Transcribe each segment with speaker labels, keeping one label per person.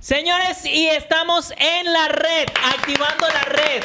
Speaker 1: Señores, y estamos en la red, activando la red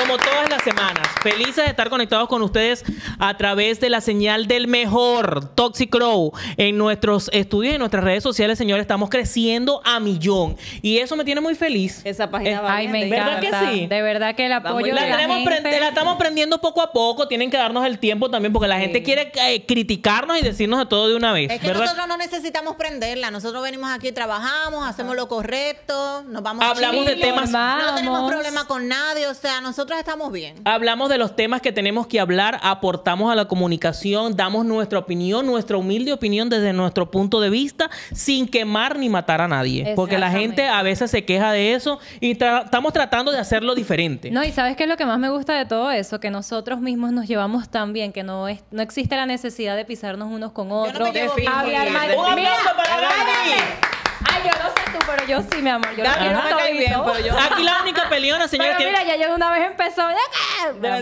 Speaker 2: como todas las semanas, felices de estar conectados con ustedes a través de la señal del mejor Toxicrow en nuestros estudios y en nuestras redes sociales, señores. Estamos creciendo a millón y eso me tiene muy feliz.
Speaker 3: Esa página va Ay, me encanta. ¿Verdad que sí? De verdad que el apoyo la, la
Speaker 2: estamos prendiendo poco a poco. Tienen que darnos el tiempo también porque la gente quiere eh, criticarnos y decirnos de todo de una vez. Es que nosotros
Speaker 1: no necesitamos prenderla. Nosotros venimos aquí, trabajamos, hacemos lo correcto, nos vamos. Hablamos de temas. No tenemos problema con nadie. O sea, nosotros estamos bien.
Speaker 2: Hablamos de los temas que tenemos que hablar, aportamos a la comunicación, damos nuestra opinión, nuestra humilde opinión desde nuestro punto de vista, sin quemar ni matar a nadie. Porque la gente a veces se queja de eso y estamos tratando de hacerlo diferente. No,
Speaker 3: y sabes qué es lo que más me gusta de todo eso, que nosotros mismos nos llevamos tan bien que no no existe la necesidad de pisarnos unos con otros. de hablar Un para Ay, ah, yo no sé tú, pero yo sí, mi amor. Yo no me cae bien, Aquí la única peleona, señor mira, ya yo una vez empezó.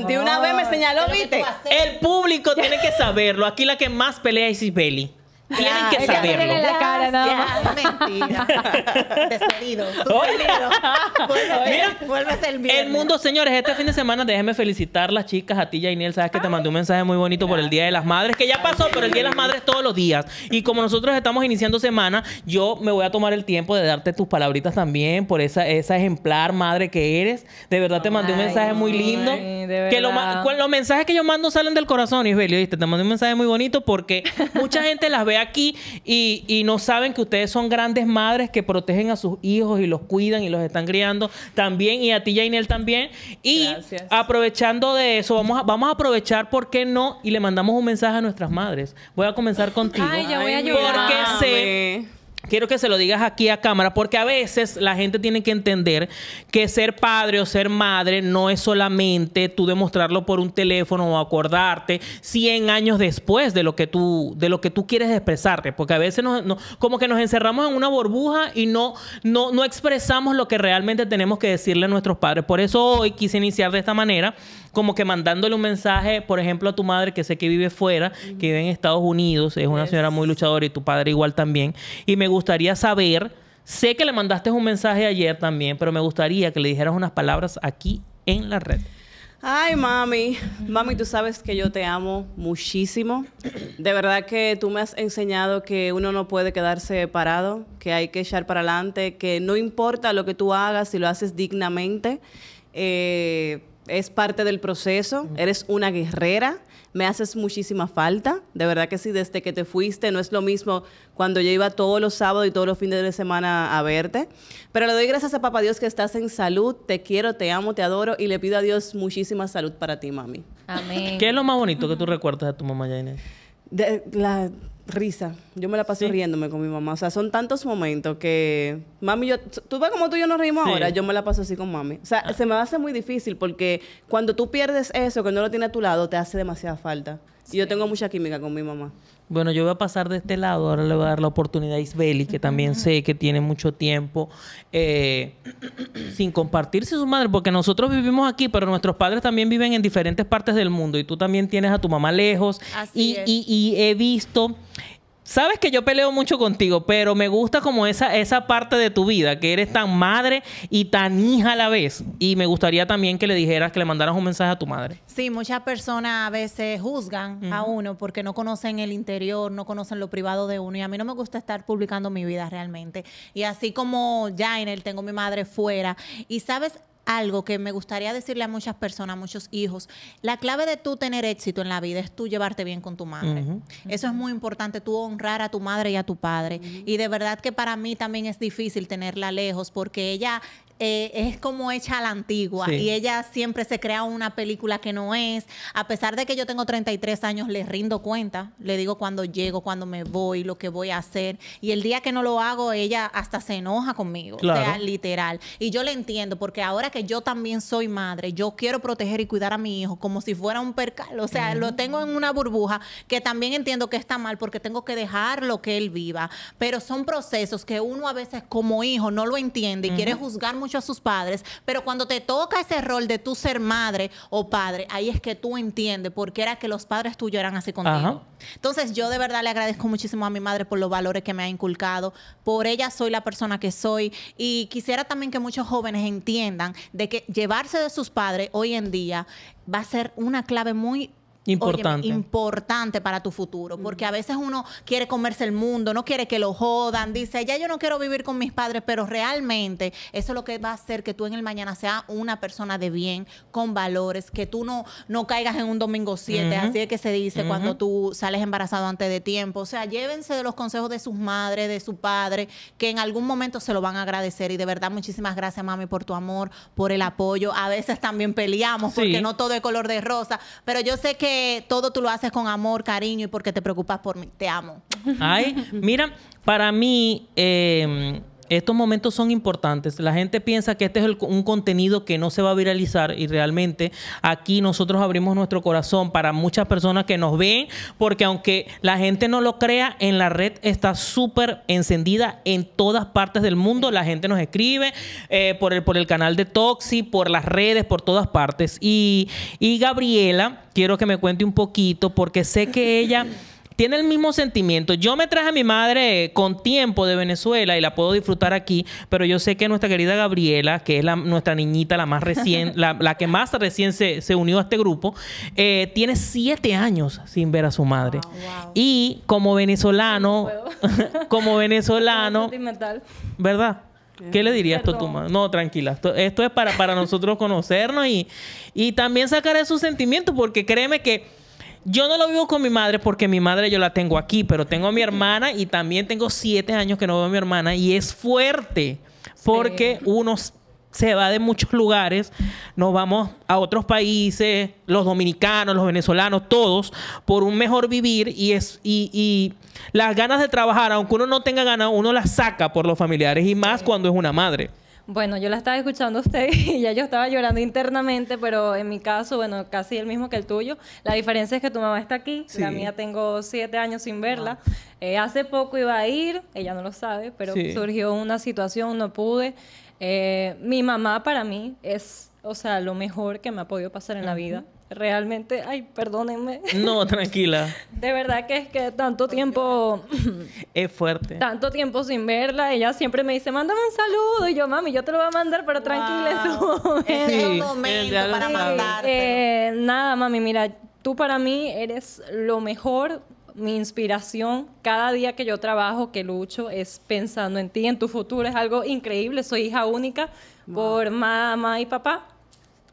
Speaker 3: De una vez me señaló, ¿viste? El
Speaker 2: público tiene que saberlo. Aquí la que más pelea es Isbeli. Tienen que saberlo. La
Speaker 3: cara, nada
Speaker 1: mentira. Despedido. Vuelves el mío. El mundo,
Speaker 2: señores, este fin de semana déjenme felicitar las chicas, a ti, Jainel. Sabes que te mandé un mensaje muy bonito por el Día de las Madres, que ya pasó, pero el Día de las Madres todos los días. Y como nosotros estamos iniciando semana, yo me voy a tomar el tiempo de darte tus palabritas también por esa, esa ejemplar madre que eres. De verdad te mandé un mensaje muy lindo. que lo, los mensajes que yo mando salen del corazón, Isabel. Te mandé un mensaje muy bonito porque mucha gente las ve aquí y, no saben que ustedes son grandes madres que protegen a sus hijos y los cuidan y los están criando también y a ti Jainel también. Y aprovechando de eso, vamos a, vamos a aprovechar, ¿por qué no? Y le mandamos un mensaje a nuestras madres. Voy a comenzar contigo. Ay, voy a Porque sé Quiero que se lo digas aquí a cámara, porque a veces la gente tiene que entender que ser padre o ser madre no es solamente tú demostrarlo por un teléfono o acordarte 100 años después de lo que tú, de lo que tú quieres expresarte, porque a veces no, como que nos encerramos en una burbuja y no, no, no expresamos lo que realmente tenemos que decirle a nuestros padres. Por eso hoy quise iniciar de esta manera como que mandándole un mensaje, por ejemplo, a tu madre que sé que vive fuera, que vive en Estados Unidos, es una señora muy luchadora y tu padre igual también. Y me gustaría saber, sé que le mandaste un mensaje ayer también, pero me gustaría que le dijeras unas palabras aquí en la red.
Speaker 4: Ay, mami, mami, tú sabes que yo te amo muchísimo. De verdad que tú me has enseñado que uno no puede quedarse parado, que hay que echar para adelante, que no importa lo que tú hagas, si lo haces dignamente, eh, es parte del proceso, eres una guerrera, me haces muchísima falta, de verdad que sí, desde que te fuiste no es lo mismo cuando yo iba todos los sábados y todos los fines de semana a verte, pero le doy gracias a Papá Dios que estás en salud, te quiero, te amo, te adoro y le pido a Dios muchísima salud para ti, mami.
Speaker 3: Amén. ¿Qué
Speaker 4: es
Speaker 2: lo más bonito que tú recuerdas de tu mamá, Janet?
Speaker 4: la, risa. Yo me la paso riéndome con mi mamá. O sea, son tantos momentos que mami, yo, tú ves como tú y yo nos reímos ahora, yo me la paso así con mami. O sea, ah. se me hace muy difícil porque cuando tú pierdes eso, que no lo tienes a tu lado, te hace demasiada falta yo tengo mucha química con mi mamá.
Speaker 2: Bueno, yo voy a pasar de este lado, ahora le voy a dar la oportunidad a Isbeli, que también sé que tiene mucho tiempo eh, sin compartirse su madre, porque nosotros vivimos aquí, pero nuestros padres también viven en diferentes partes del mundo y tú también tienes a tu mamá lejos. y, y he visto Sabes que yo peleo mucho contigo, pero me gusta como esa, esa parte de tu vida, que eres tan madre y tan hija a la vez. Y me gustaría también que le dijeras, que le mandaras un mensaje a tu madre.
Speaker 1: Sí, muchas personas a veces juzgan a uno porque no conocen el interior, no conocen lo privado de uno. Y a mí no me gusta estar publicando mi vida realmente. Y así como Jainer, tengo mi madre fuera. Y sabes, algo que me gustaría decirle a muchas personas, a muchos hijos. La clave de tú tener éxito en la vida es tú llevarte bien con tu madre. Eso es muy importante, tú honrar a tu madre y a tu padre. Y de verdad que para mí también es difícil tenerla lejos porque ella eh, es como hecha a la antigua y ella siempre se crea una película que no es. A pesar de que yo tengo 33 años, le rindo cuenta, le digo cuando llego, cuando me voy, lo que voy a hacer. Y el día que no lo hago, ella hasta se enoja conmigo, sea, literal. Y yo le entiendo porque ahora que yo también soy madre, yo quiero proteger y cuidar a mi hijo como si fuera un percal. O sea, lo mm. tengo en una burbuja que también entiendo que está mal porque tengo que dejar lo que él viva. Pero son procesos que uno a veces como hijo no lo entiende y quiere juzgar mucho a sus padres, pero cuando te toca ese rol de tú ser madre o padre, ahí es que tú entiendes por qué era que los padres tuyos eran así contigo. Entonces yo de verdad le agradezco muchísimo a mi madre por los valores que me ha inculcado, por ella soy la persona que soy y quisiera también que muchos jóvenes entiendan de que llevarse de sus padres hoy en día va a ser una clave muy Importante. importante para tu futuro, porque a veces uno quiere comerse el mundo, no quiere que lo jodan, dice, ya yo no quiero vivir con mis padres, pero realmente eso es lo que va a hacer que tú en el mañana seas una persona de bien, con valores, que tú no, no caigas en un domingo 7, así es que se dice cuando tú sales embarazado antes de tiempo. O sea, llévense de los consejos de sus madres, de su padre, que en algún momento se lo van a agradecer. Y de verdad, muchísimas gracias, mami, por tu amor, por el apoyo. A veces también peleamos, porque no todo es color de rosa, pero yo sé que todo tú lo haces con amor, cariño y porque te preocupas por mí. Te amo.
Speaker 2: Ay, mira, para mí, em, estos momentos son importantes. La gente piensa que este es un contenido que no se va a viralizar y realmente aquí nosotros abrimos nuestro corazón para muchas personas que nos ven, porque aunque la gente no lo crea, en la red está súper encendida en todas partes del mundo. La gente nos escribe eh, por, el, por el canal de Toxi, por las redes, por todas partes. y Gabriela, quiero que me cuente un poquito, porque sé que ella tiene el mismo sentimiento. Yo me traje a mi madre con tiempo de Venezuela y la puedo disfrutar aquí, pero yo sé que nuestra querida Gabriela, que es nuestra niñita, la más recién, la, que más recién se, unió a este grupo, eh, tiene siete años sin ver a su madre. Ah, y como venezolano, como venezolano, ¿verdad? ¿Qué le dirías tú a tu madre? No, tranquila. Esto, es para, para nosotros conocernos y, y también sacar esos sentimientos, porque créeme que yo no lo vivo con mi madre porque mi madre yo la tengo aquí, pero tengo a mi hermana y también tengo siete años que no veo a mi hermana y es fuerte porque uno se va de muchos lugares, nos vamos a otros países, los dominicanos, los venezolanos, todos, por un mejor vivir y, es, y, las ganas de trabajar, aunque uno no tenga ganas, uno las saca por los familiares y más cuando es una madre.
Speaker 3: Bueno, yo la estaba escuchando a usted y ya yo estaba llorando internamente, pero en mi caso, bueno, casi el mismo que el tuyo. La diferencia es que tu mamá está aquí, la mía tengo siete años sin verla. Ah. Eh, hace poco iba a ir, ella no lo sabe, pero surgió una situación, no pude. Eh, mi mamá para mí es, o sea, lo mejor que me ha podido pasar en la vida realmente, ay, perdónenme.
Speaker 2: No, tranquila.
Speaker 3: De verdad que es que tanto tiempo...
Speaker 2: Es fuerte.
Speaker 3: Tanto tiempo sin verla, ella siempre me dice, mándame un saludo. Y yo, mami, yo te lo voy a mandar, pero tranquila, es un momento para mandarte. Eh, nada, mami, mira, tú para mí eres lo mejor mi inspiración cada día que yo trabajo, que lucho, es pensando en ti, en tu futuro. Es algo increíble. Soy hija única por mamá y papá.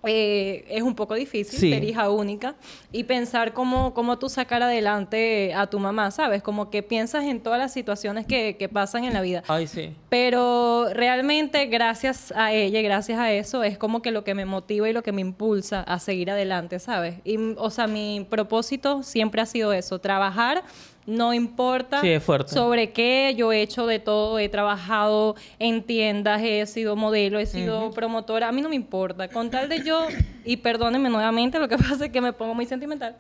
Speaker 3: Eh, es un poco difícil ser hija única y pensar cómo, cómo tú sacar adelante a tu mamá, ¿sabes? Como que piensas en todas las situaciones que, pasan en la vida. Ay, sí. Pero realmente gracias a ella gracias a eso es como que lo que me motiva y lo que me impulsa a seguir adelante, ¿sabes? Y, o sea, mi propósito siempre ha sido eso, trabajar no importa sobre qué, yo he hecho de todo, he trabajado en tiendas, he sido modelo, he sido promotora, a mí no me importa. Con tal de yo, y perdónenme nuevamente, lo que pasa es que me pongo muy sentimental,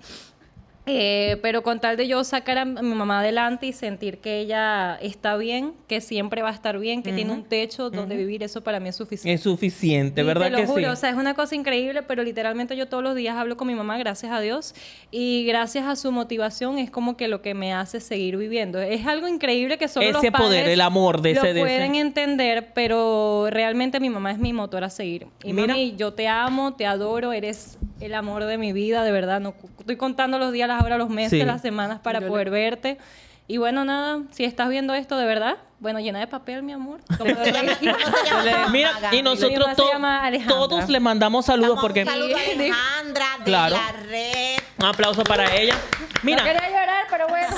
Speaker 3: eh, pero con tal de yo sacar a mi mamá adelante y sentir que ella está bien, que siempre va a estar bien, que tiene un techo donde vivir, eso para mí es suficiente. Es
Speaker 2: suficiente, ¿verdad? te lo juro, o sea,
Speaker 3: es una cosa increíble, pero literalmente yo todos los días hablo con mi mamá, gracias a Dios, y gracias a su motivación es como que lo que me hace seguir viviendo. Es algo increíble que solo los padres el
Speaker 2: amor de ese, lo pueden
Speaker 3: entender, pero realmente mi mamá es mi motor a seguir. Y Mira. mami, yo te amo, te adoro, eres el amor de mi vida, de verdad. No, estoy contando los días ahora los meses, las semanas para poder verte. Y bueno, nada, si estás viendo esto de verdad, bueno, llena de papel, mi amor. Como de
Speaker 2: mira, y nosotros todos le mandamos saludos porque. Un saludo a
Speaker 1: Alejandra de la red.
Speaker 2: Un aplauso para ella.
Speaker 1: Mira.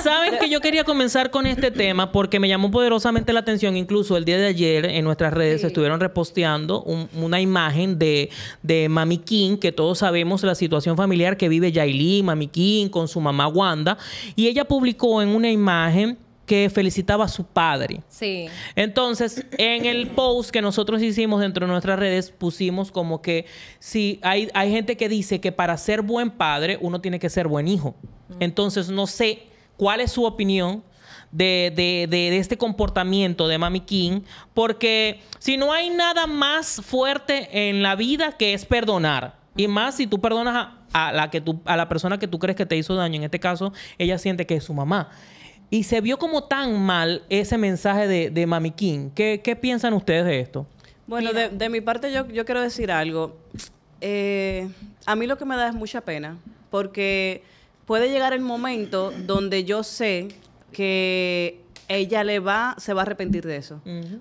Speaker 1: Saben que yo
Speaker 2: quería comenzar con este tema porque me llamó poderosamente la atención. Incluso el día de ayer en nuestras redes estuvieron reposteando una imagen de, Mami King, que todos sabemos la situación familiar que vive Yailin, Mami King, con su mamá Wanda. Y ella publicó en una imagen que felicitaba a su padre. Sí. Entonces, en el post que nosotros hicimos dentro de nuestras redes, pusimos como que si hay, hay gente que dice que para ser buen padre uno tiene que ser buen hijo. Mm. Entonces no sé cuál es su opinión de, este comportamiento de Mami King, porque si no hay nada más fuerte en la vida que es perdonar. Y mm. más si tú perdonas a, la, que tú, a la persona que tú crees que te hizo daño, en este caso ella siente que es su mamá. Y se vio como tan mal ese mensaje de, de Mami King. ¿Qué, piensan ustedes de esto?
Speaker 4: Bueno, de, mi parte yo, yo quiero decir algo. Eh, a mí lo que me da es mucha pena, porque puede llegar el momento donde yo sé que ella le va, se va a arrepentir de eso.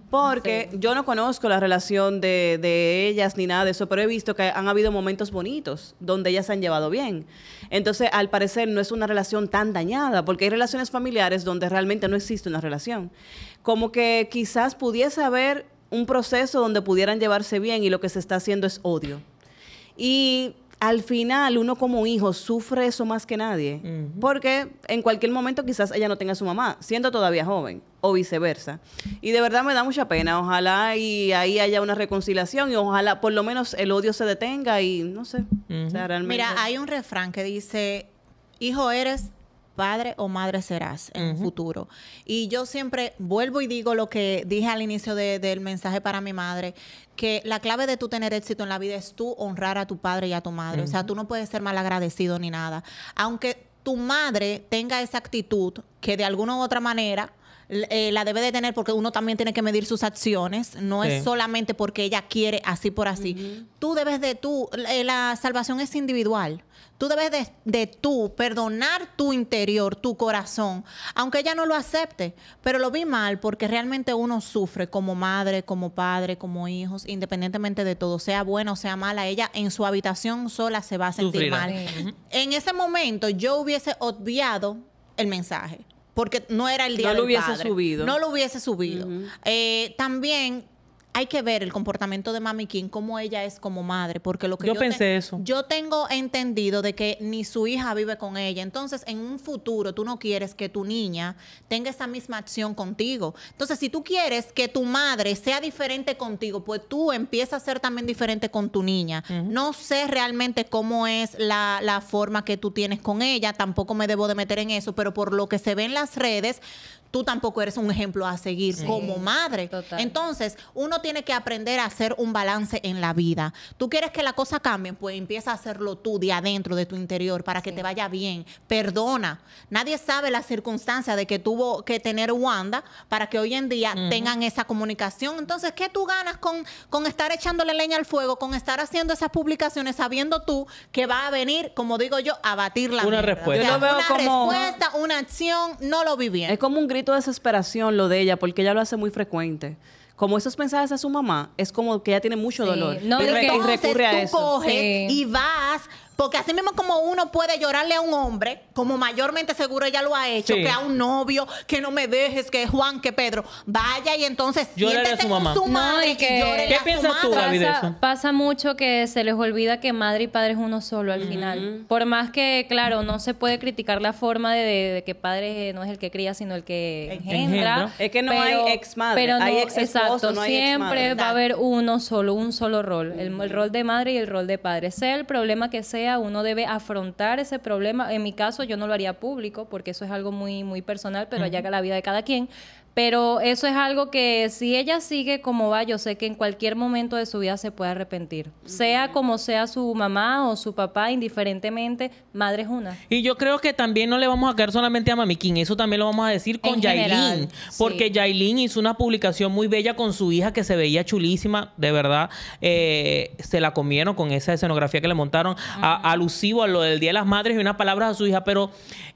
Speaker 4: Porque yo no conozco la relación de, de, ellas ni nada de eso, pero he visto que han habido momentos bonitos donde ellas se han llevado bien. Entonces, al parecer, no es una relación tan dañada, porque hay relaciones familiares donde realmente no existe una relación. Como que quizás pudiese haber un proceso donde pudieran llevarse bien y lo que se está haciendo es odio. Y al final uno como hijo sufre eso más que nadie, porque en cualquier momento quizás ella no tenga su mamá, siendo todavía joven, o viceversa. Y de verdad me da mucha pena, ojalá y ahí haya una reconciliación y ojalá por lo menos el odio se detenga y no sé. Mira, hay
Speaker 1: un refrán que dice, hijo eres, padre o madre serás en el futuro. Y yo siempre vuelvo y digo lo que dije al inicio del mensaje para mi madre, que la clave de tú tener éxito en la vida es tú honrar a tu padre y a tu madre. O sea, tú no puedes ser mal agradecido ni nada. Aunque tu madre tenga esa actitud que de alguna u otra manera eh, la debe de tener porque uno también tiene que medir sus acciones. No es solamente porque ella quiere así por así. Tú debes de tú, eh, la salvación es individual. Tú debes de, de, tú perdonar tu interior, tu corazón, aunque ella no lo acepte. Pero lo vi mal porque realmente uno sufre como madre, como padre, como hijos, independientemente de todo, sea bueno o sea mala, ella en su habitación sola se va a sentir mal. En ese momento yo hubiese obviado el mensaje porque no era el día no lo hubiese subido. No lo hubiese subido. Eh, también hay que ver el comportamiento de Mami King, cómo ella es como madre, porque lo que yo, pensé eso. Yo tengo entendido de que ni su hija vive con ella, entonces en un futuro tú no quieres que tu niña tenga esa misma acción contigo. Entonces, si tú quieres que tu madre sea diferente contigo, pues tú empiezas a ser también diferente con tu niña. No sé realmente cómo es la, forma que tú tienes con ella, tampoco me debo de meter en eso, pero por lo que se ve en las redes, tú tampoco eres un ejemplo a seguir como madre. Entonces, uno tiene tiene que aprender a hacer un balance en la vida. Tú quieres que la cosa cambie, pues empieza a hacerlo tú de adentro, de tu interior, para que te vaya bien. Perdona. Nadie sabe la circunstancia de que tuvo que tener Wanda para que hoy en día tengan esa comunicación. Entonces, ¿qué tú ganas con, con estar echándole leña al fuego, con estar haciendo esas publicaciones sabiendo tú que va a venir, como digo yo, a batir la Una respuesta. una respuesta, una acción, no
Speaker 4: lo vi Es como un grito de desesperación lo de ella, porque ella lo hace muy frecuente como esos pensadas a su mamá, es como que ella tiene mucho dolor. No, recurre a tú eso. coges y
Speaker 1: vas porque así mismo como uno puede llorarle a un hombre, como mayormente seguro ella lo ha hecho, que a un novio, que no me dejes, que Juan, que Pedro, vaya y entonces siéntese a su mamá. ¿Qué piensas tú, David,
Speaker 3: pasa, pasa, mucho que se les olvida que madre y padre es uno solo al final. Por más que, claro, no se puede criticar la forma de, que padre no es el que cría, sino el que engendra. Es que no hay ex madre, pero no, hay ex exacto, siempre va a haber uno solo, un solo rol, el, el rol de madre y el rol de padre. Sea el problema que sea uno debe afrontar ese problema. En mi caso, yo no lo haría público porque eso es algo muy, muy personal, pero allá la vida de cada quien. Pero eso es algo que si ella sigue como va, yo sé que en cualquier momento de su vida se puede arrepentir. Sea como sea su mamá o su papá, indiferentemente, madre es una.
Speaker 2: Y yo creo que también no le vamos a caer solamente a Mamiquín, eso también lo vamos a decir con Yailin. Porque Yailin hizo una publicación muy bella con su hija que se veía chulísima, de verdad. Eh, se la comieron con esa escenografía que le montaron, alusivo a lo del Día de las Madres y unas palabras a su hija, pero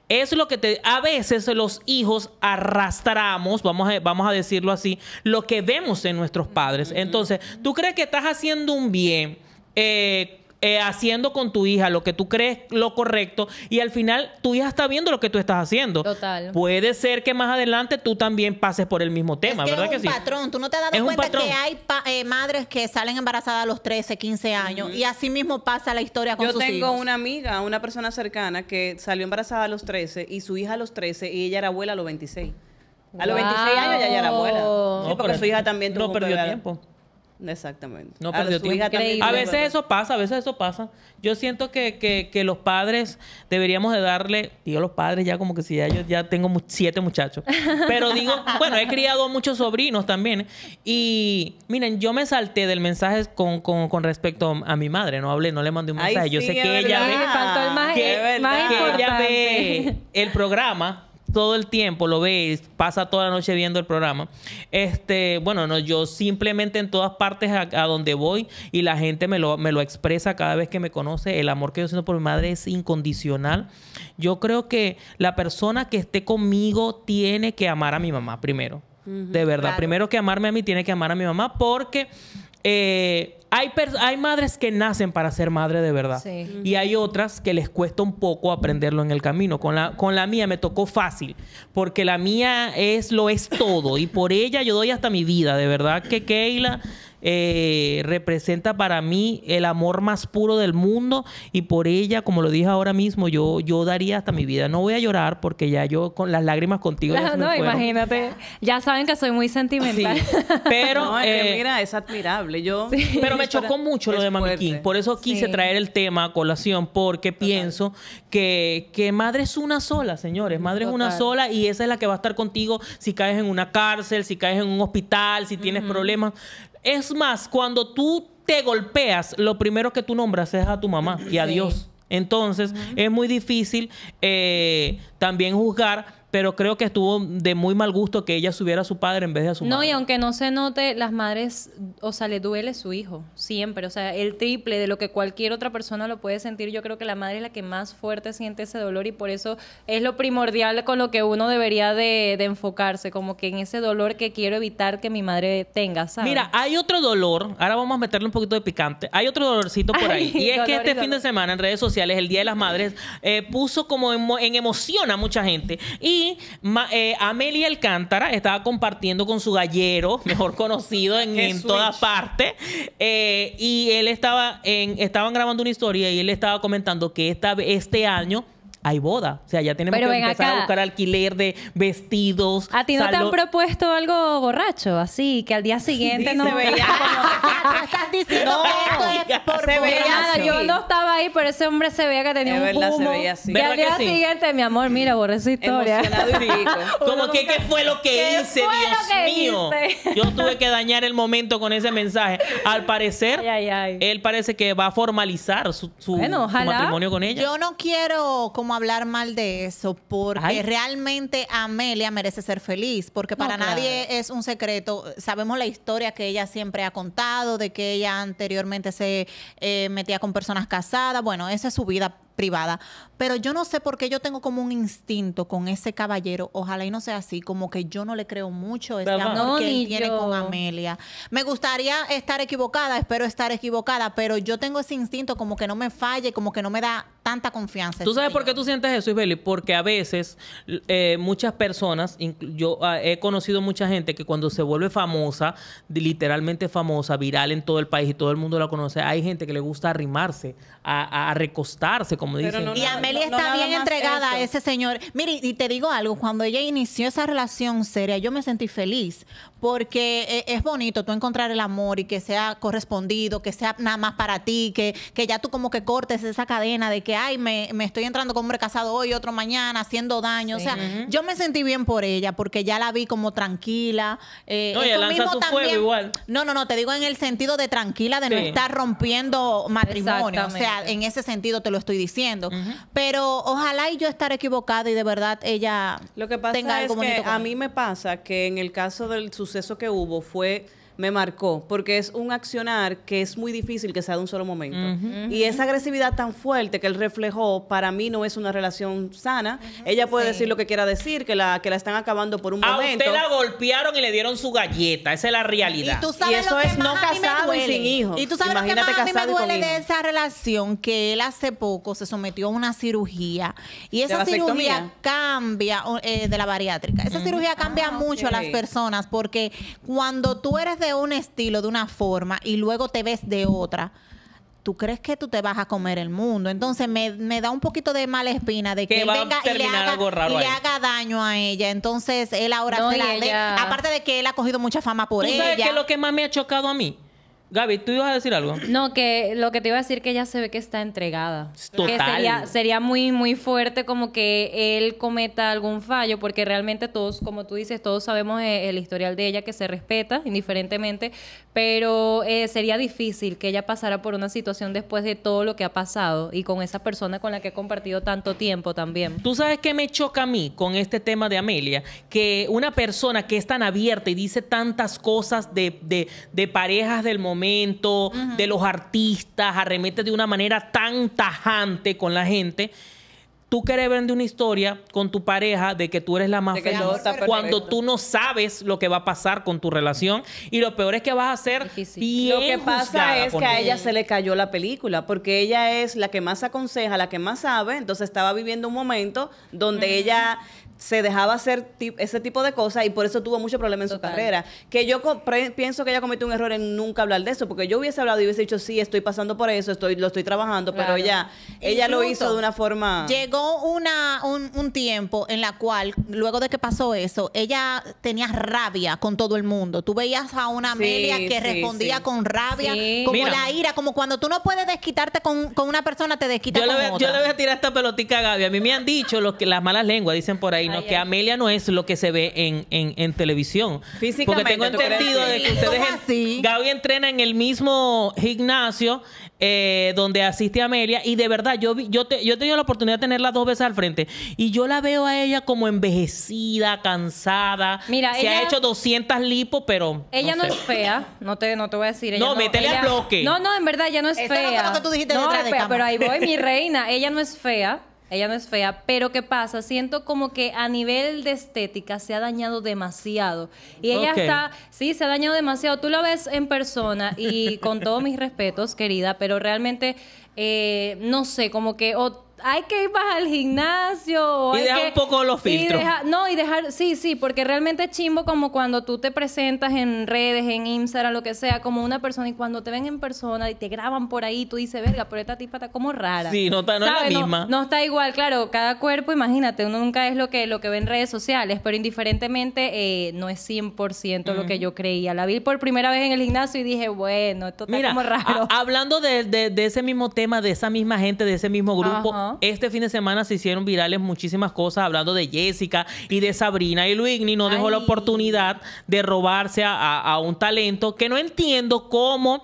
Speaker 2: es lo que te, a veces los hijos arrastramos, vamos a, vamos a decirlo así, lo que vemos en nuestros padres. Entonces, ¿tú crees que estás haciendo un bien? Eh, eh, haciendo con tu hija lo que tú crees lo correcto y al final tu hija está viendo lo que tú estás haciendo. Total. Puede ser que más adelante tú también pases por el mismo tema, es que ¿verdad es patrón.
Speaker 1: Tú no te has dado cuenta que hay eh, madres que salen embarazadas a los 13, 15 años y así mismo pasa la historia con Yo sus hijos. Yo tengo
Speaker 4: una amiga, una persona cercana que salió embarazada a los 13 y su hija a los 13 y ella era abuela a los 26. A los 26 años ya, era abuela. No, sí, su hija también tuvo no perdió tiempo. Exactamente.
Speaker 2: a veces eso pasa, a veces eso pasa. Yo siento que, que, los padres deberíamos de darle, digo los padres ya como que si ya yo ya tengo siete muchachos, pero digo, bueno, he criado muchos sobrinos también y miren, yo me salté del mensaje con, con, respecto a mi madre, no hablé, no le mandé un mensaje, yo sé que ella el que, que ella ve el programa todo el tiempo, lo veis, pasa toda la noche viendo el programa. Este, bueno, no, yo simplemente en todas partes a, donde voy y la gente me lo, me lo expresa cada vez que me conoce. El amor que yo siento por mi madre es incondicional. Yo creo que la persona que esté conmigo tiene que amar a mi mamá primero. de verdad, primero que amarme a mí, tiene que amar a mi mamá porque eh, hay, hay madres que nacen para ser madre de verdad. Y hay otras que les cuesta un poco aprenderlo en el camino. Con la, con la mía me tocó fácil, porque la mía es lo es todo. y por ella yo doy hasta mi vida. De verdad que Keila eh, representa para mí el amor más puro del mundo y por ella, como lo dije ahora mismo, yo, yo daría hasta mi vida. No voy a llorar porque ya yo con las lágrimas contigo. no, imagínate.
Speaker 3: Ya saben que soy muy sentimental. Pero. No, es eh, que eh, mira, es admirable. Yo, Pero me
Speaker 2: chocó mucho lo de Mami King. Por eso quise traer el tema a colación, porque pienso que, madre es una sola, señores. Madre es una sola y esa es la que va a estar contigo si caes en una cárcel, si caes en un hospital, si tienes problemas. Es más, cuando tú te golpeas, lo primero que tú nombras es a tu mamá y a Dios. Entonces, es muy difícil eh, también juzgar pero creo que estuvo de muy mal gusto que ella subiera a su padre en vez de a su no,
Speaker 3: madre. No, y aunque no se note, las madres, o sea, le duele su hijo, siempre, o sea, el triple de lo que cualquier otra persona lo puede sentir, yo creo que la madre es la que más fuerte siente ese dolor y por eso es lo primordial con lo que uno debería de, enfocarse, como que en ese dolor que quiero evitar que mi madre tenga, ¿sabes? Mira, hay
Speaker 2: otro dolor, ahora vamos a meterle un poquito de picante, hay otro dolorcito por ahí, y es que este fin de semana en redes sociales, el Día de las Madres, eh, puso como en, en emoción a mucha gente y eh, Amelia Alcántara estaba compartiendo con su gallero, mejor conocido en, toda todas partes. Eh, y él estaba en, estaban grabando una historia y él estaba comentando que este año hay boda. O sea, ya tenemos que empezar a buscar alquiler de
Speaker 3: vestidos. ¿A ti no te han propuesto algo borracho? Así, que al día siguiente no... Se veía como... Ah, estás diciendo no, por se Yo no estaba ahí, pero ese hombre se veía que tenía un humo. veía al día siguiente, mi amor, mira, borré su historia. como que, ¿qué
Speaker 2: fue lo que hice, Dios mío? Yo tuve que dañar el momento con ese mensaje. Al parecer, él parece que va a formalizar su matrimonio con ella. Yo
Speaker 1: no quiero como hablar mal de eso, porque realmente Amelia merece ser feliz, porque para nadie es un secreto. Sabemos la historia que ella siempre ha contado, de que ella anteriormente se eh, metía con personas casadas. Bueno, esa es su vida privada, pero yo no sé por qué yo tengo como un instinto con ese caballero, ojalá y no sea así, como que yo no le creo mucho ese amor que él tiene con Amelia. Me gustaría estar equivocada, espero estar equivocada, pero yo tengo ese instinto como que no me falle, como que no me da tanta confianza. ¿Tú sabes
Speaker 2: por qué tú sientes eso, Isbeli? Porque a veces eh, muchas personas, yo ah, he conocido mucha gente que cuando se vuelve famosa, literalmente famosa, viral en todo el país y todo el mundo la conoce, hay gente que le gusta arrimarse, a, a recostarse, como y
Speaker 1: Amelia está bien entregada a ese señor. Mire, y te digo algo, cuando ella inició esa relación seria, yo me sentí feliz, porque eh, es bonito tú encontrar el amor y que sea correspondido, que sea nada más para ti, que, que ya tú como que cortes esa cadena de que, ay, me, estoy entrando con hombre casado hoy, otro mañana, haciendo daño. O sea, yo me sentí bien por ella, porque ya la vi como tranquila. Eh, eso su igual. No, no, no, te digo en el sentido de tranquila, de no estar rompiendo matrimonio. O sea, en ese sentido te lo estoy diciendo. Pero ojalá y yo estar equivocada y de verdad ella Lo que pasa tenga es algo que a
Speaker 4: mí me pasa que en el caso del suceso que hubo fue me marcó, porque es un accionar que es muy difícil que sea de un solo momento. Y esa agresividad tan fuerte que él reflejó, para mí no es una relación sana. Ella puede decir lo que quiera decir, que la, que la
Speaker 1: están acabando por un momento. A usted la
Speaker 2: golpearon y le dieron su galleta, esa es la realidad. Y, tú
Speaker 1: sabes eso lo que es no casado y sin hijos. Y tú sabes Imagínate lo que más a mí me duele de esa relación, que él hace poco se sometió a una cirugía. Y esa cirugía cambia, eh, de la bariátrica, esa mm. cirugía cambia ah, mucho a las personas, porque cuando tú eres de un estilo, de una forma, y luego te ves de otra, tú crees que tú te vas a comer el mundo. Entonces me, da un poquito de mala espina de que, él venga y, le haga, haga, daño a ella. Entonces él ahora se la Aparte de que él ha cogido mucha fama por ella. ¿Sabes qué es
Speaker 2: lo que más me ha chocado a mí? Gaby, ¿tú ibas a decir algo?
Speaker 3: No, que lo que te iba a decir que ella se ve que está entregada. Total. Que sería, muy, muy fuerte como que él cometa algún fallo, porque realmente todos, como tú dices, todos sabemos e, el, historial de ella que se respeta, indiferentemente, pero eh, sería difícil que ella pasara por una situación después de todo lo que ha pasado y con esa persona con la que he compartido tanto tiempo también.
Speaker 2: ¿Tú sabes qué me choca a mí con este tema de Amelia? Que una persona que es tan abierta y dice tantas cosas de, de, de parejas del momento, de los artistas, arremete de una manera tan tajante con la gente. Tú quieres vender una historia con tu pareja de que tú eres la más feliz cuando tú no sabes lo que va a pasar con tu relación y lo peor es que vas a ser
Speaker 3: bien Lo que pasa es que a ella se le
Speaker 4: cayó la película porque ella es la que más aconseja, la que más sabe, entonces estaba viviendo un momento donde ella se dejaba hacer ese tipo de cosas y por eso tuvo mucho problema en su carrera. Que yo pienso que ella cometió un error en nunca hablar de eso, porque yo hubiese hablado y hubiese dicho, sí, estoy pasando por eso, estoy, lo estoy trabajando, pero ella, ella lo hizo de una forma... Llegó
Speaker 1: una, un, tiempo en la cual, luego de que pasó eso, ella tenía rabia con todo el mundo. Tú veías a una Amelia que respondía con rabia, como la ira, como cuando tú no puedes desquitarte con, con una persona, te desquitas con le voy, Yo le
Speaker 2: voy a tirar esta pelotita a Gaby. A mí me han dicho los que, las malas lenguas, dicen por ahí, que Amelia no es lo que se ve en, en, televisión. Porque tengo entendido de que ustedes. Gaby entrena en el mismo gimnasio eh, donde asiste Amelia y de verdad yo vi, yo te, yo he tenido la oportunidad de tenerla dos veces al frente y yo la veo a ella como envejecida, cansada. Mira, se ha hecho 200 lipos, pero ella no, es fea,
Speaker 3: no te no te voy a decir. no, bloque. No, no, en verdad ya no es fea. pero ahí voy mi reina, ella no es fea ella no es fea, pero ¿qué pasa? Siento como que a nivel de estética se ha dañado demasiado. Y ella está, sí, se ha dañado demasiado. Tú la ves en persona y con todos mis respetos, querida, pero realmente, eh, no sé, como que hay que ir más al gimnasio. Y dejar un poco los filtros. no, y dejar, sí, sí, porque realmente es chimbo como cuando tú te presentas en redes, en Instagram, lo que sea, como una persona y cuando te ven en persona y te graban por ahí, tú dices, verga, pero esta tipa está como rara. Sí, no, está, no es la misma. No, está igual, claro, cada cuerpo, imagínate, uno nunca es lo que, lo que ve en redes sociales, pero indiferentemente eh, no es 100% lo que yo creía. La vi por primera vez en el gimnasio y dije, bueno, esto está como raro.
Speaker 2: hablando de, ese mismo tema, de esa misma gente, de ese mismo grupo. Este fin de semana se hicieron virales muchísimas cosas hablando de Jessica y de Sabrina y Luigni. No dejó la oportunidad de robarse a, un talento que no entiendo cómo.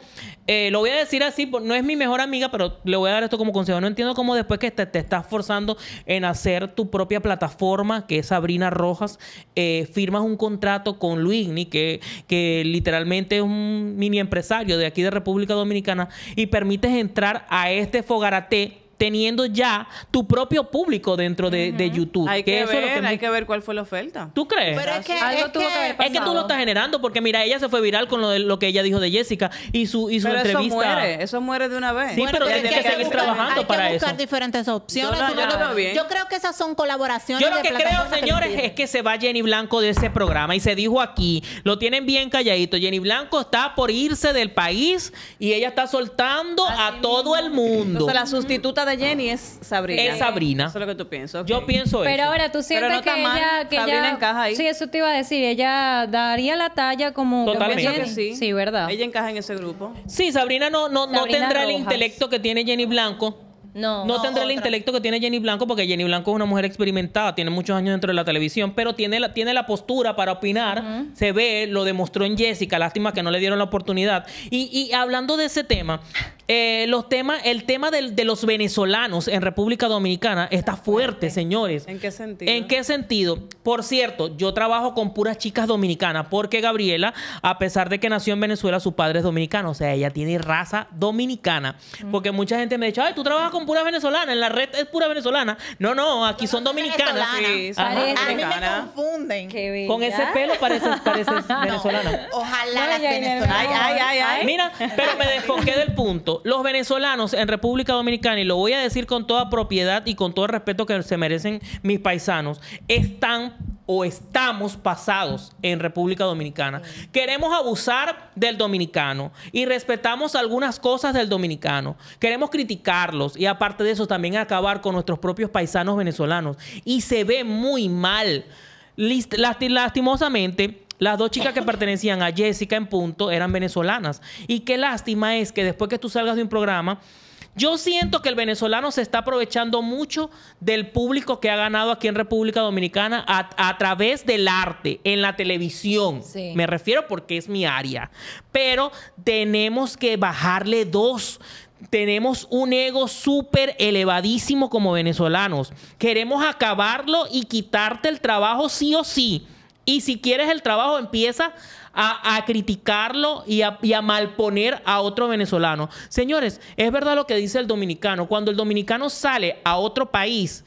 Speaker 2: Eh, lo voy a decir así, no es mi mejor amiga, pero le voy a dar esto como consejo. No entiendo cómo después que te, estás forzando en hacer tu propia plataforma, que es Sabrina Rojas, eh, firmas un contrato con Luigni, que, que literalmente es un mini empresario de aquí de República Dominicana, y permites entrar a este fogarate teniendo ya tu propio público dentro de, YouTube. Hay que, ver, hay que ver cuál fue la oferta. ¿Tú crees? es que, Algo tuvo que, haber es que tú lo estás generando porque mira, ella se fue viral con lo, de, lo que ella dijo de Jessica y su, y
Speaker 4: entrevista. Eso muere, eso muere de una vez. Sí, pero, que, seguir trabajando para eso. Hay que buscar
Speaker 1: diferentes opciones. Yo, creo que esas son colaboraciones. Yo lo que creo, señores,
Speaker 2: es que se va Jenny Blanco de ese programa y se dijo aquí, lo tienen bien calladito. Jenny Blanco está por irse del país y ella está soltando a todo el mundo. o sea la sustituta de Jenny es Sabrina. Es Sabrina. Eso es lo que tú piensas. Yo pienso eso. Pero ahora tú sientes que, ella, que Sabrina encaja
Speaker 3: ahí. Sí, eso te iba a decir. Ella daría la talla como. Totalmente. Sí. ¿verdad? Ella encaja en
Speaker 4: ese grupo.
Speaker 2: Sí, Sabrina no, no, no tendrá el intelecto que tiene Jenny Blanco no. No, tendrá el intelecto que tiene Jenny Blanco, porque Jenny Blanco es una mujer experimentada, tiene muchos años dentro de la televisión, pero tiene la, tiene la postura para opinar. Se ve, lo demostró en Jessica, lástima que no le dieron la oportunidad. Y, hablando de ese tema, eh, los temas, el tema de, los venezolanos en República Dominicana está fuerte, señores. ¿En
Speaker 4: qué sentido? ¿En
Speaker 2: qué sentido? Por cierto, yo trabajo con puras chicas dominicanas, porque Gabriela, a pesar de que nació en Venezuela, su padre es dominicano, o sea, ella tiene raza dominicana. Porque mucha gente me dice, ay, tú trabajas con pura venezolana en la red es pura venezolana. No, no, aquí son dominicanas. a mí me
Speaker 1: confunden. Con ese pelo pareces, venezolana. Ojalá las venezolanas. Ay, ay, Mira,
Speaker 2: pero me desfoqué del punto. Los venezolanos en República Dominicana, y lo voy a decir con toda propiedad y con todo el respeto que se merecen mis paisanos, están o estamos pasados en República Dominicana. Queremos abusar del dominicano y respetamos algunas cosas del dominicano. Queremos criticarlos y aparte de eso también acabar con nuestros propios paisanos venezolanos. Y se ve muy mal. lastimosamente, las dos chicas que pertenecían a Jessica en punto eran venezolanas. Y qué lástima es que después que tú salgas de un programa yo siento que el venezolano se está aprovechando mucho del público que ha ganado aquí en República Dominicana a, través del arte, en la televisión. Me refiero porque es mi área. Pero tenemos que bajarle dos tenemos un ego súper elevadísimo como venezolanos. Queremos acabarlo y quitarte el trabajo sí o sí. Y si quieres el trabajo, empieza a, criticarlo y a, y a, malponer a otro venezolano. Señores, es verdad lo que dice el dominicano. Cuando el dominicano sale a otro país,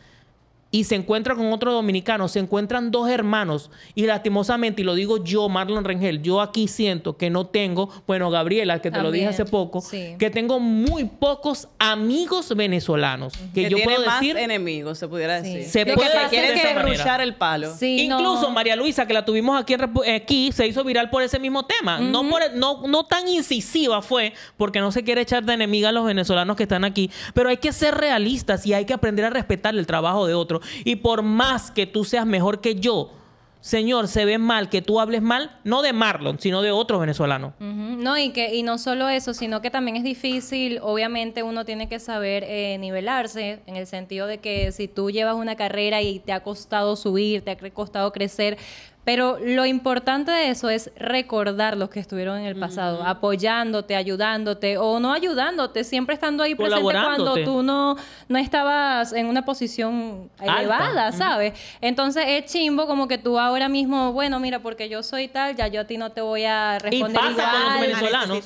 Speaker 2: y se encuentra con otro dominicano, se encuentran dos hermanos y lastimosamente, y lo digo yo, Marlon Rengel, yo aquí siento que no tengo, bueno, Gabriela, que te lo dije hace poco, que tengo muy pocos amigos venezolanos, que, yo puedo decir
Speaker 4: enemigos, se pudiera decir. Se puede que el palo. Incluso María
Speaker 2: Luisa, que la tuvimos aquí, aquí, se hizo viral por ese mismo tema, no, no, no tan incisiva fue, porque no se quiere echar de enemiga a los venezolanos que están aquí, pero hay que ser realistas y hay que aprender a respetar el trabajo de otros y por más que tú seas mejor que yo, Señor, se ve mal que tú hables mal, no de Marlon, sino de otros venezolanos.
Speaker 3: No, y que y no solo eso, sino que también es difícil, obviamente uno tiene que saber eh, nivelarse, en el sentido de que si tú llevas una carrera y te ha costado subir, te ha costado crecer, pero lo importante de eso es recordar los que estuvieron en el pasado, apoyándote, ayudándote o no ayudándote, siempre estando ahí presente cuando tú no, no estabas en una posición elevada, ¿sabes? Entonces es chimbo como que tú ahora mismo, bueno, mira, porque yo soy tal, ya yo a ti no te voy a responder. Y pasa con los venezolanos.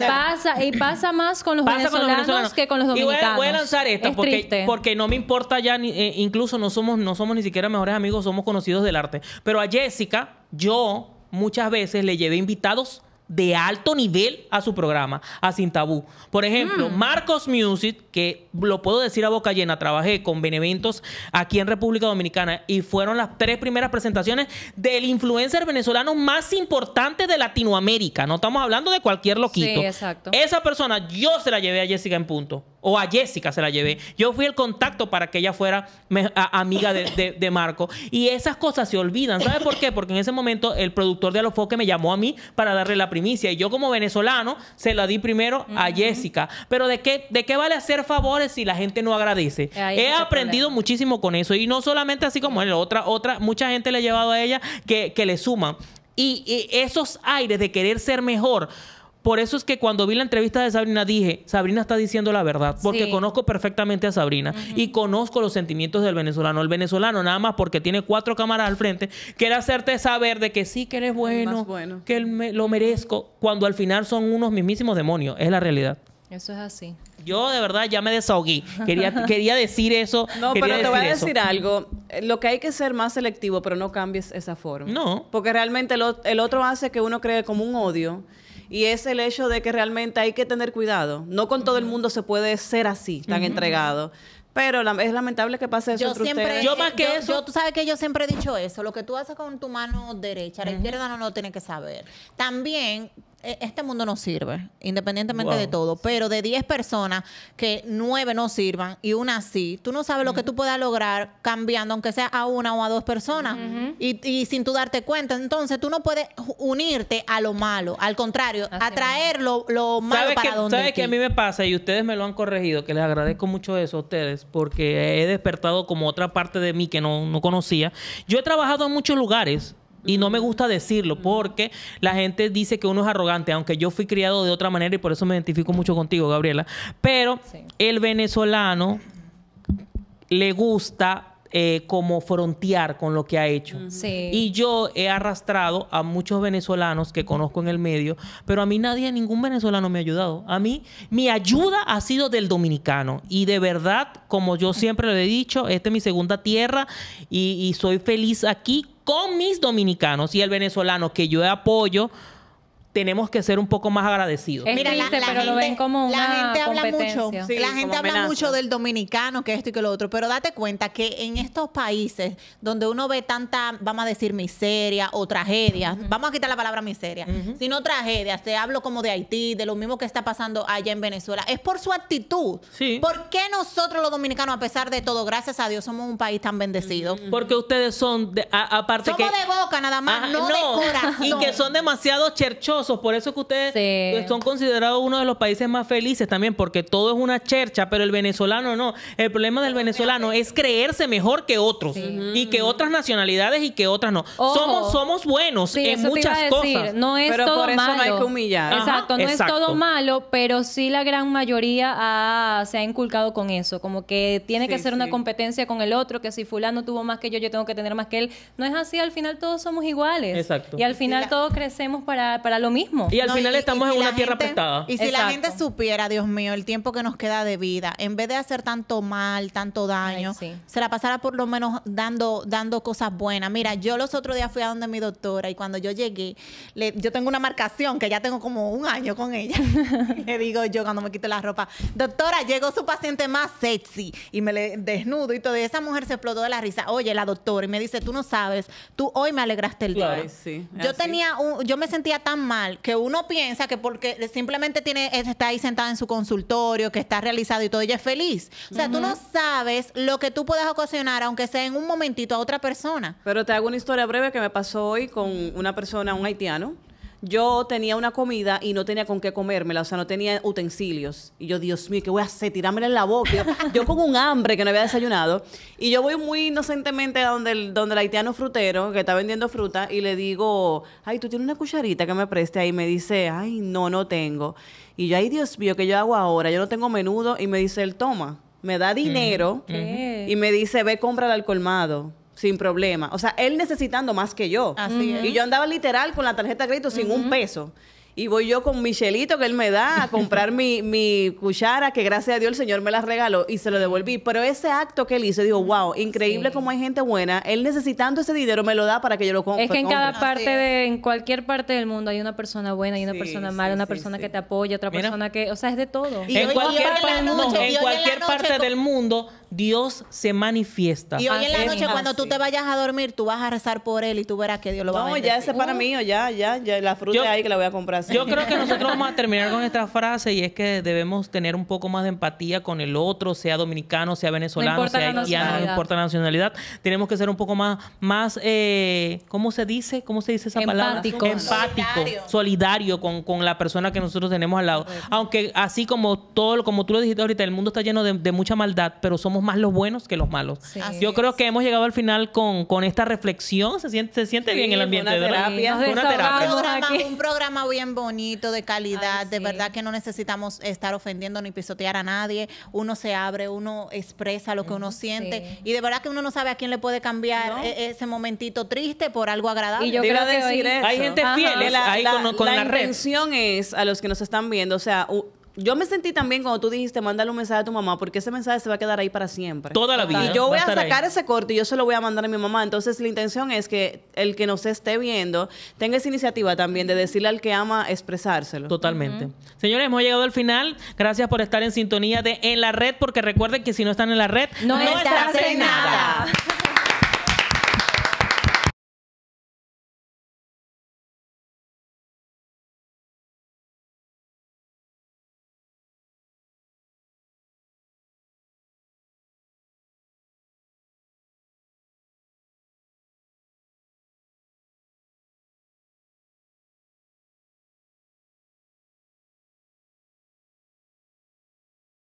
Speaker 3: y pasa más con los, venezolanos, que con los dominicanos. Y voy, a, lanzar esta porque,
Speaker 2: porque no me importa ya, ni, eh, incluso no somos, no somos ni siquiera mejores amigos, somos conocidos del arte. Pero a Jessica yo muchas veces le llevé invitados de alto nivel a su programa, a Sin Tabú. Por ejemplo, mm. Marcos Music, que lo puedo decir a boca llena, trabajé con Beneventos aquí en República Dominicana y fueron las tres primeras presentaciones del influencer venezolano más importante de Latinoamérica. No estamos hablando de cualquier loquito. exacto. Esa persona yo se la llevé a Jessica en punto. O a Jessica se la llevé. Yo fui el contacto para que ella fuera amiga de, Marco. Y esas cosas se olvidan. ¿Sabe por qué? Porque en ese momento el productor de Alofoque me llamó a mí para darle la primicia. Y yo como venezolano se la di primero a Jessica. Pero ¿de qué, ¿de qué vale hacer favores si la gente no agradece?
Speaker 3: He aprendido
Speaker 2: muchísimo con eso. Y no solamente así como la otra, otra, mucha gente le ha llevado a ella que, que le suman. y esos aires de querer ser mejor por eso es que cuando vi la entrevista de Sabrina dije, Sabrina está diciendo la verdad, porque conozco perfectamente a Sabrina y conozco los sentimientos del venezolano. El venezolano, nada más porque tiene cuatro cámaras al frente, quiere hacerte saber de que sí, que eres bueno, que lo merezco, cuando al final son unos mismísimos demonios, es la realidad.
Speaker 3: Eso es así.
Speaker 2: Yo de verdad ya me desahogué. Quería, quería decir eso. No, pero te voy a decir algo.
Speaker 4: Eh, lo que hay que ser más selectivo, pero no cambies esa forma. No. Porque realmente el otro hace que uno cree como un odio y es el hecho de que realmente hay que tener cuidado. No con todo el mundo se puede ser así, tan entregado. Pero es
Speaker 1: lamentable que pase eso. Yo entre siempre, ustedes. yo más que eso. Yo, tú sabes que yo siempre he dicho eso. Lo que tú haces con tu mano derecha, la izquierda no lo tiene que saber. También e, este mundo no sirve, independientemente de todo, pero de 10 personas que 9 no sirvan y una sí, tú no sabes lo que tú puedas lograr cambiando, aunque sea a una o a dos personas, y, sin tú darte cuenta. Entonces tú no puedes unirte a lo malo, al contrario, atraer lo, malo para que, donde ¿Sabes qué a
Speaker 2: mí me pasa? Y ustedes me lo han corregido, que les agradezco mucho eso a ustedes, porque he despertado como otra parte de mí que no, no conocía. Yo he trabajado en muchos lugares y no me gusta decirlo porque la gente dice que uno es arrogante, aunque yo fui criado de otra manera y por eso me identifico mucho contigo, Gabriela. Pero el venezolano le gusta eh, como frontear con lo que ha hecho. Y yo he arrastrado a muchos venezolanos que conozco en el medio, pero a mí nadie, ningún venezolano me ha ayudado. A mí, mi ayuda ha sido del dominicano. Y de verdad, como yo siempre lo he dicho, esta es mi segunda tierra y, y soy feliz aquí con mis dominicanos y el venezolano que yo apoyo tenemos que ser un poco más agradecidos.
Speaker 1: Mira, la, gente, La habla mucho, la gente habla mucho del dominicano, que esto y que lo otro, pero date cuenta que en estos países donde uno ve tanta, vamos a decir, miseria o tragedia, vamos a quitar la palabra miseria, sino tragedia, te hablo como de Haití, de lo mismo que está pasando allá en Venezuela, es por su actitud. ¿Por qué nosotros los dominicanos, a pesar de todo, gracias a Dios, somos un país tan bendecido? Porque ustedes son, aparte que... Somos de boca nada más, no, de corazón. Y que son demasiado cherchosos por eso que
Speaker 2: ustedes son considerados uno de los países más felices también, porque todo es una chercha, pero el venezolano no. El problema del venezolano es creerse mejor que otros y que otras nacionalidades y que otras no. Somos somos buenos en muchas cosas. No es pero todo por eso malo. no hay que humillar. Exacto, no es todo
Speaker 3: malo, pero sí la gran mayoría ah, se ha inculcado con eso, como que tiene que ser una competencia con el otro, que si fulano tuvo más que yo, yo tengo que tener más que él. No es así, al final todos somos iguales. Exacto. Y al final todos crecemos para, para lo mismo mismo. Y al final estamos en una tierra gente, Y si la
Speaker 2: gente
Speaker 1: supiera, Dios mío, el tiempo que nos queda de vida, en vez de hacer tanto mal, tanto daño, se la pasara por lo menos dando, dando cosas buenas. Mira, yo los otros días fui a donde mi doctora y cuando yo llegué, yo tengo una marcación que ya tengo como un año con ella. le digo yo cuando me quito la ropa, doctora, llegó su paciente más sexy y me le desnudo y toda esa mujer se explotó de la risa. Oye, la doctora, y me dice, tú no sabes, tú hoy me alegraste el día. yo tenía un, yo me sentía tan mal que uno piensa que porque simplemente tiene, está ahí sentada en su consultorio, que está realizado y todo, ella es feliz. O sea, tú no sabes lo que tú puedes ocasionar, aunque sea en un momentito, a otra persona.
Speaker 4: Pero te hago una historia breve que me pasó hoy con una persona, un haitiano yo tenía una comida y no tenía con qué comérmela, o sea, no tenía utensilios. Y yo, Dios mío, ¿qué voy a hacer? Tirármela en la boca. Yo, con un hambre que no había desayunado. Y yo voy muy inocentemente a donde el, donde el haitiano frutero, que está vendiendo fruta, y le digo, ay, tú tienes una cucharita que me preste ahí. Y me dice, ay, no, no tengo. Y yo, ay, Dios mío, ¿qué yo hago ahora? Yo no tengo menudo. Y me dice, él toma. Me da dinero. Y me dice, ve, compra al colmado sin problema. O sea, él necesitando más que yo. Así mm. es. Y yo andaba literal con la tarjeta de crédito sin un peso. Y voy yo con Michelito que él me da a comprar mi, cuchara, que gracias a Dios el Señor me la regaló y se lo devolví. Pero ese acto que él hizo, digo, wow, increíble como hay gente buena. Él necesitando ese dinero me lo da para que yo lo compre. Es que en cada
Speaker 3: parte, de, en cualquier parte del mundo hay una persona buena, hay una persona mala, una persona que te apoya, otra persona que, o sea, es de todo. en cualquier, parte
Speaker 2: del mundo, Dios se manifiesta. Y hoy en la noche, cuando tú
Speaker 1: te vayas a dormir, tú vas a rezar por él y tú verás que Dios lo va a bendecir. No, ya ese para uh. mí, ya, ya, ya la fruta ahí que
Speaker 2: la voy a comprar. Yo creo que nosotros vamos a terminar con esta frase y es que debemos tener un poco más de empatía con el otro, sea dominicano, sea venezolano, sea haitiano, no importa la nacionalidad. Tenemos que ser un poco más, más eh, ¿cómo se dice? ¿Cómo se dice esa palabra? Empático. Solidario, con, la persona que nosotros tenemos al lado. Aunque así como todo, como tú lo dijiste ahorita, el mundo está lleno de, mucha maldad, pero somos más los buenos que los malos. Yo creo que hemos llegado al final con, esta reflexión. Se siente, se siente bien el ambiente, una
Speaker 1: Terapia. Una terapia. un programa bien bonito, de calidad, de verdad que no necesitamos estar ofendiendo ni pisotear a nadie. Uno se abre, uno expresa lo que uno siente y de verdad que uno no sabe a quién le puede cambiar e-, ese momentito triste por algo agradable. Y yo quiero decir Hay gente fiel,
Speaker 4: con, la, con la, intención es a los que nos están viendo, o sea, yo me sentí también cuando tú dijiste, mándale un mensaje a tu mamá, porque ese mensaje se va a quedar ahí para siempre. Toda la vida. Y yo voy a, sacar ese corte y yo se lo voy a mandar a mi mamá. Entonces, la intención es que el que nos esté viendo tenga esa iniciativa también de decirle al que ama expresárselo. Totalmente.
Speaker 2: Señores, hemos llegado al final. Gracias por estar en sintonía de En la Red, porque recuerden que si no están en la red, no, no estás,
Speaker 3: nada.